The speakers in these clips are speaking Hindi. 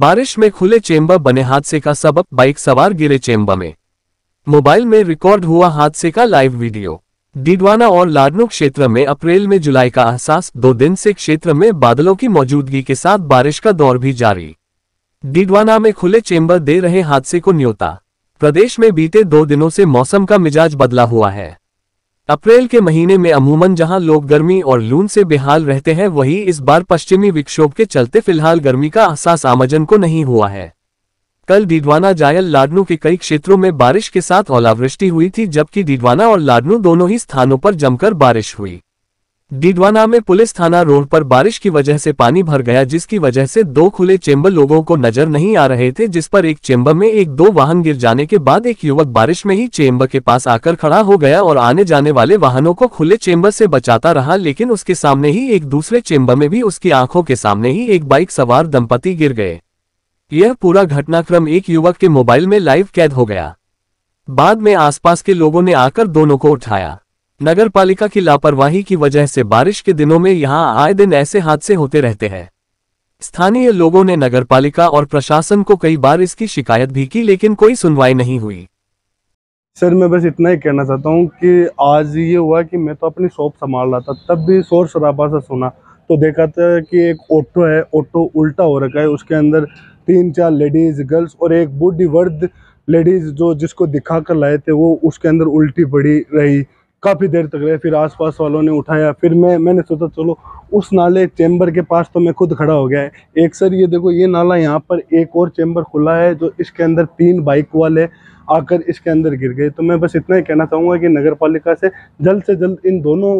बारिश में खुले चेंबर बने हादसे का सबक बाइक सवार गिरे चेम्बा में मोबाइल में रिकॉर्ड हुआ हादसे का लाइव वीडियो डिडवाना और लाडनो क्षेत्र में अप्रैल में जुलाई का एहसास दो दिन से क्षेत्र में बादलों की मौजूदगी के साथ बारिश का दौर भी जारी डिडवाना में खुले चेंबर दे रहे हादसे को न्योता प्रदेश में बीते दो दिनों से मौसम का मिजाज बदला हुआ है अप्रैल के महीने में अमूमन जहां लोग गर्मी और लून से बेहाल रहते हैं वहीं इस बार पश्चिमी विक्षोभ के चलते फिलहाल गर्मी का अहसास आमजन को नहीं हुआ है कल डीडवाना जायल लाडनू के कई क्षेत्रों में बारिश के साथ ओलावृष्टि हुई थी जबकि डीडवाना और लाडनू दोनों ही स्थानों पर जमकर बारिश हुई डीडवाना में पुलिस थाना रोड पर बारिश की वजह से पानी भर गया जिसकी वजह से दो खुले चेंबर लोगों को नजर नहीं आ रहे थे जिस पर एक चेंबर में एक दो वाहन गिर जाने के बाद एक युवक बारिश में ही चेंबर के पास आकर खड़ा हो गया और आने जाने वाले वाहनों को खुले चेंबर से बचाता रहा लेकिन उसके सामने ही एक दूसरे चेंबर में भी उसकी आंखों के सामने ही एक बाइक सवार दंपति गिर गए यह पूरा घटनाक्रम एक युवक के मोबाइल में लाइव कैद हो गया बाद में आसपास के लोगों ने आकर दोनों को उठाया नगर पालिका की लापरवाही की वजह से बारिश के दिनों में यहाँ आए दिन ऐसे हादसे होते रहते हैं स्थानीय लोगों ने नगर पालिका और प्रशासन को कई बार इसकी शिकायत भी की लेकिन कोई सुनवाई नहीं हुई सर मैं बस इतना ही कहना चाहता हूँ कि आज ये हुआ कि मैं तो अपनी शॉप संभाल रहा था तब भी शोर शराबा सा सुना तो देखा था कि एक ऑटो है ऑटो उल्टा हो रखा है उसके अंदर तीन चार लेडीज़ गर्ल्स और एक बूढ़ी वर्द लेडीज़ जो जिसको दिखा कर लाए थे वो उसके अंदर उल्टी पड़ी रही काफ़ी देर तक रहे फिर आसपास वालों ने उठाया फिर मैं मैंने सोचा चलो उस नाले चैम्बर के पास तो मैं खुद खड़ा हो गया है एक सर ये देखो ये नाला यहाँ पर एक और चैम्बर खुला है जो इसके अंदर तीन बाइक वाले आकर इसके अंदर गिर गए तो मैं बस इतना ही कहना चाहूँगा कि नगर पालिका से जल्द से जल्द इन दोनों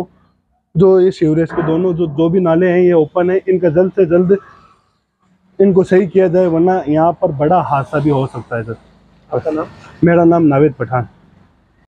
जो ये सीवरेज के दोनों जो जो भी नाले हैं ये ओपन है इनका जल्द से जल्द इनको सही किया जाए वरना यहाँ पर बड़ा हादसा भी हो सकता है सर नाम? मेरा नाम नावेद पठान